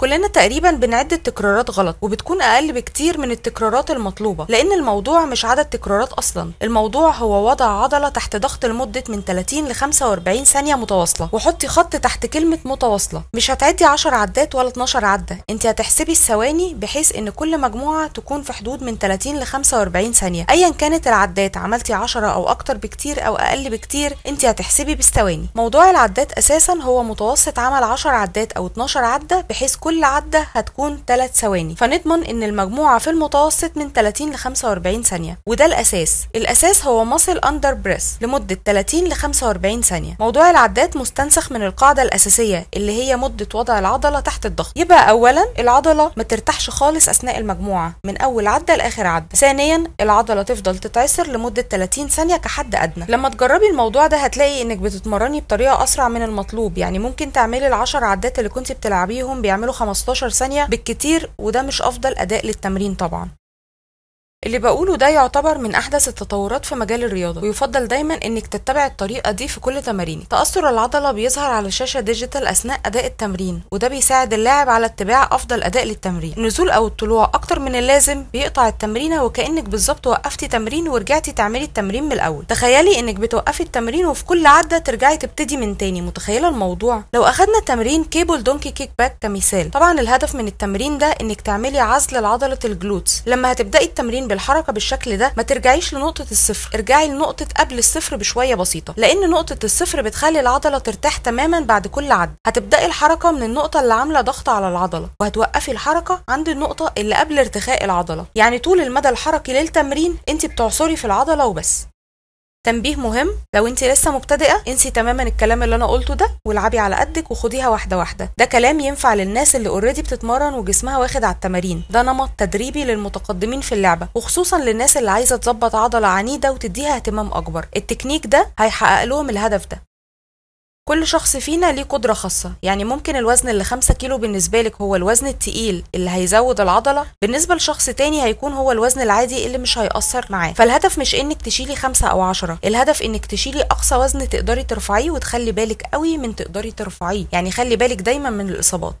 كلنا تقريبا بنعد التكرارات غلط وبتكون اقل بكتير من التكرارات المطلوبه لان الموضوع مش عدد تكرارات اصلا الموضوع هو وضع عضله تحت ضغط لمده من 30 ل 45 ثانيه متواصله وحطي خط تحت كلمه متواصله مش هتعدي 10 عدات ولا 12 عده انت هتحسبي الثواني بحيث ان كل مجموعه تكون في حدود من 30 ل 45 ثانيه ايا كانت العدات عملتي 10 او اكتر بكتير او اقل بكتير انت هتحسبي بالثواني موضوع العدات اساسا هو متوسط عمل 10 عدات او 12 عده بحيث كل عدة هتكون 3 ثواني فنضمن ان المجموعة في المتوسط من 30 ل 45 ثانية وده الاساس الاساس هو ماسل اندر بريس لمدة 30 ل 45 ثانية موضوع العدات مستنسخ من القاعدة الاساسية اللي هي مدة وضع العضلة تحت الضغط يبقى اولا العضلة ما ترتاحش خالص اثناء المجموعة من اول عدة لاخر عدة ثانيا العضلة تفضل تتعسر لمدة 30 ثانية كحد ادنى لما تجربي الموضوع ده هتلاقي انك بتتمرني بطريقة اسرع من المطلوب يعني ممكن تعملي ال 10 عدات اللي كنت بتلعبيهم بيعملوا 15 ثانيه بالكتير وده مش افضل اداء للتمرين طبعا اللي بقوله ده يعتبر من احدث التطورات في مجال الرياضه ويفضل دايما انك تتبع الطريقه دي في كل تمارينك تاثر العضله بيظهر على شاشه ديجيتال اثناء اداء التمرين وده بيساعد اللاعب على اتباع افضل اداء للتمرين النزول او الطلوع اكتر من اللازم بيقطع التمرين وكانك بالظبط وقفتي تمرين ورجعتي تعملي التمرين من الاول تخيلي انك بتوقفي التمرين وفي كل عده ترجعي تبتدي من تاني متخيله الموضوع لو اخدنا تمرين كيبل دونكي كيك باك كمثال طبعا الهدف من التمرين ده انك تعملي عزل لعضله الجلوتس لما هتبداي التمرين بالحركه بالشكل ده ما ترجعيش لنقطه الصفر ارجعي لنقطه قبل الصفر بشويه بسيطه لان نقطه الصفر بتخلي العضله ترتاح تماما بعد كل عد هتبداي الحركه من النقطه اللي عامله ضغط على العضله وهتوقفي الحركه عند النقطه اللي قبل ارتخاء العضله يعني طول المدى الحركي للتمرين انت بتعصري في العضله وبس تنبيه مهم لو انت لسه مبتدئه انسي تماما الكلام اللي انا قلته ده والعبي على قدك وخديها واحده واحده ده كلام ينفع للناس اللي اوريدي بتتمرن وجسمها واخد على التمارين ده نمط تدريبي للمتقدمين في اللعبه وخصوصا للناس اللي عايزه تظبط عضله عنيده وتديها اهتمام اكبر التكنيك ده هيحقق لهم الهدف ده كل شخص فينا ليه قدرة خاصة يعني ممكن الوزن اللي 5 كيلو بالنسبة لك هو الوزن التقيل اللي هيزود العضلة بالنسبة لشخص تاني هيكون هو الوزن العادي اللي مش هيأثر معاه فالهدف مش انك تشيلي 5 او 10 الهدف انك تشيلي اقصى وزن تقدري ترفعيه وتخلي بالك قوي من تقدري ترفعيه يعني خلي بالك دايما من الاصابات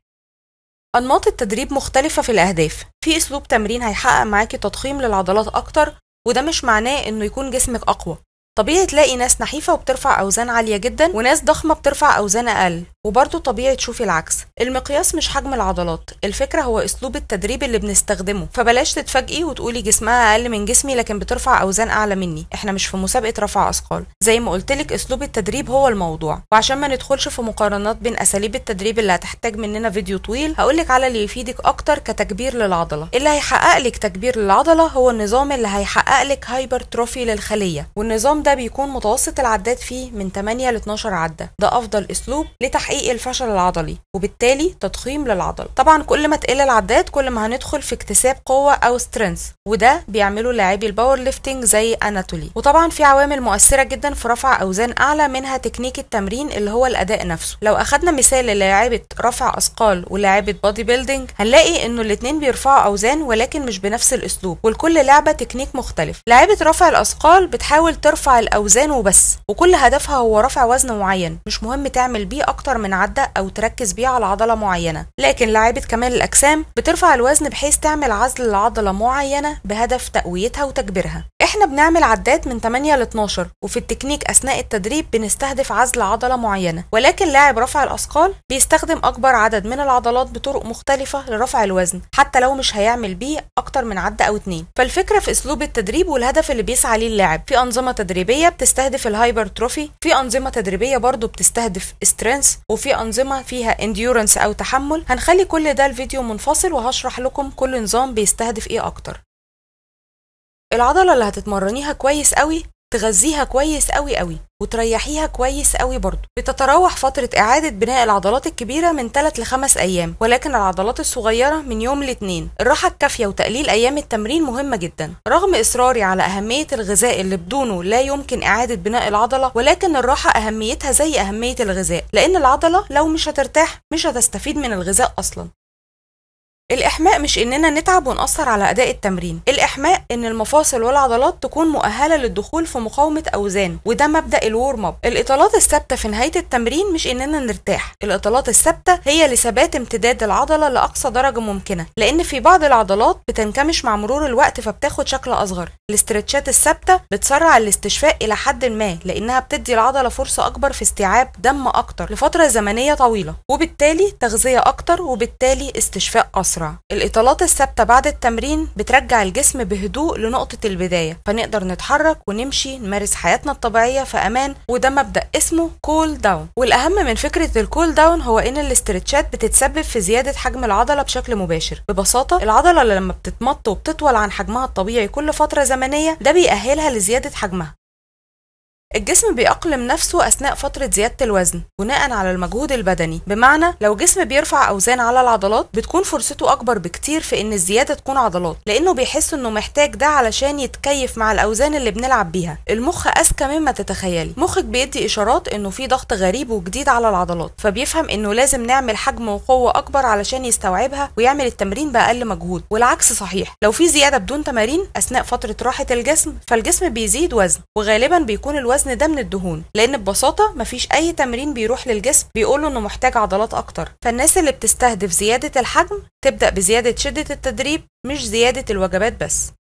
أنماط التدريب مختلفة في الأهداف في أسلوب تمرين هيحقق معاكي تضخيم للعضلات أكتر وده مش معناه إنه يكون جسمك أقوى طبيعي تلاقي ناس نحيفة وبترفع أوزان عالية جدا وناس ضخمة بترفع أوزان أقل وبرضه طبيعي تشوفي العكس المقياس مش حجم العضلات الفكرة هو أسلوب التدريب اللي بنستخدمه فبلاش تتفاجئي وتقولي جسمها أقل من جسمي لكن بترفع أوزان أعلى مني احنا مش في مسابقة رفع أثقال زي ما قلتلك أسلوب التدريب هو الموضوع وعشان ما ندخلش في مقارنات بين أساليب التدريب اللي هتحتاج مننا فيديو طويل هقولك على اللي يفيدك أكتر كتكبير للعضلة اللي هيحقق لك تكبير للعضلة هو النظام اللي هيحقق لك هايبرتروفي للخلية والنظام ده بيكون متوسط العداد فيه من 8 ل 12 عدة ده أفضل أسلوب لتحقيق تحقيق الفشل العضلي وبالتالي تضخيم للعضل طبعا كل ما تقل العداد كل ما هندخل في اكتساب قوه او سترينث وده بيعمله لاعبي الباور ليفتنج زي اناتولي وطبعا في عوامل مؤثره جدا في رفع اوزان اعلى منها تكنيك التمرين اللي هو الاداء نفسه لو اخدنا مثال للاعيبه رفع اثقال ولاعبة بودي بيلدينج هنلاقي انه الاتنين بيرفعوا اوزان ولكن مش بنفس الاسلوب ولكل لعبه تكنيك مختلف لاعبة رفع الاثقال بتحاول ترفع الاوزان وبس وكل هدفها هو رفع وزن معين مش مهم تعمل بيه اكتر من من عدة أو تركز بيه على عضلة معينة لكن لعيبة كمال الأجسام بترفع الوزن بحيث تعمل عزل لعضلة معينة بهدف تقويتها وتكبيرها احنا بنعمل عدات من 8 ل 12 وفي التكنيك اثناء التدريب بنستهدف عزل عضله معينه ولكن لاعب رفع الاثقال بيستخدم اكبر عدد من العضلات بطرق مختلفه لرفع الوزن حتى لو مش هيعمل بيه اكتر من عده او اتنين فالفكره في اسلوب التدريب والهدف اللي بيسعى ليه اللاعب في انظمه تدريبيه بتستهدف الهايبر تروفي في انظمه تدريبيه برضو بتستهدف سترينث وفي انظمه فيها انديورنس او تحمل هنخلي كل ده الفيديو منفصل وهشرح لكم كل نظام بيستهدف ايه اكتر العضله اللي هتتمرنيها كويس قوي تغذيها كويس قوي قوي وتريحيها كويس قوي برضه بتتراوح فترة إعادة بناء العضلات الكبيرة من 3 ل 5 أيام ولكن العضلات الصغيرة من يوم لاتنين الراحة الكافية وتقليل أيام التمرين مهمة جدا رغم إصراري على أهمية الغذاء اللي بدونه لا يمكن إعادة بناء العضلة ولكن الراحة أهميتها زي أهمية الغذاء لأن العضلة لو مش هترتاح مش هتستفيد من الغذاء أصلا الإحماء مش إننا نتعب ونأثر على أداء التمرين الإحماء إن المفاصل والعضلات تكون مؤهلة للدخول في مقاومة أوزان وده مبدأ الورم أب الإطالات الثابتة في نهاية التمرين مش إننا نرتاح الإطالات الثابتة هي لثبات امتداد العضلة لأقصى درجة ممكنة لأن في بعض العضلات بتنكمش مع مرور الوقت فبتاخد شكل أصغر الاسترتشات الثابتة بتسرع الاستشفاء إلى حد ما لأنها بتدي العضلة فرصة أكبر في استيعاب دم أكتر لفترة زمنية طويلة وبالتالي تغذية أكتر وبالتالي استشفاء أصغر. أسرع الإطالات الثابتة بعد التمرين بترجع الجسم بهدوء لنقطة البداية فنقدر نتحرك ونمشي نمارس حياتنا الطبيعية في أمان وده مبدأ اسمه كول cool داون والأهم من فكرة الكول cool داون هو إن الاسترتشات بتتسبب في زيادة حجم العضلة بشكل مباشر ببساطة العضلة لما بتتمط وبتطول عن حجمها الطبيعي كل فترة زمنية ده بيأهلها لزيادة حجمها الجسم بيأقلم نفسه أثناء فترة زيادة الوزن بناء على المجهود البدني بمعنى لو جسم بيرفع أوزان على العضلات بتكون فرصته أكبر بكتير في إن الزيادة تكون عضلات لأنه بيحس إنه محتاج ده علشان يتكيف مع الأوزان اللي بنلعب بيها المخ أذكى مما تتخيلي مخك بيدي إشارات إنه في ضغط غريب وجديد على العضلات فبيفهم إنه لازم نعمل حجم وقوة أكبر علشان يستوعبها ويعمل التمرين بأقل مجهود والعكس صحيح لو في زيادة بدون تمارين أثناء فترة راحة الجسم فالجسم بيزيد وزن وغالبا بيكون الوزن الوزن ده من الدهون لان ببساطه مفيش اي تمرين بيروح للجسم بيقول انه محتاج عضلات اكتر فالناس اللي بتستهدف زياده الحجم تبدا بزياده شده التدريب مش زياده الوجبات بس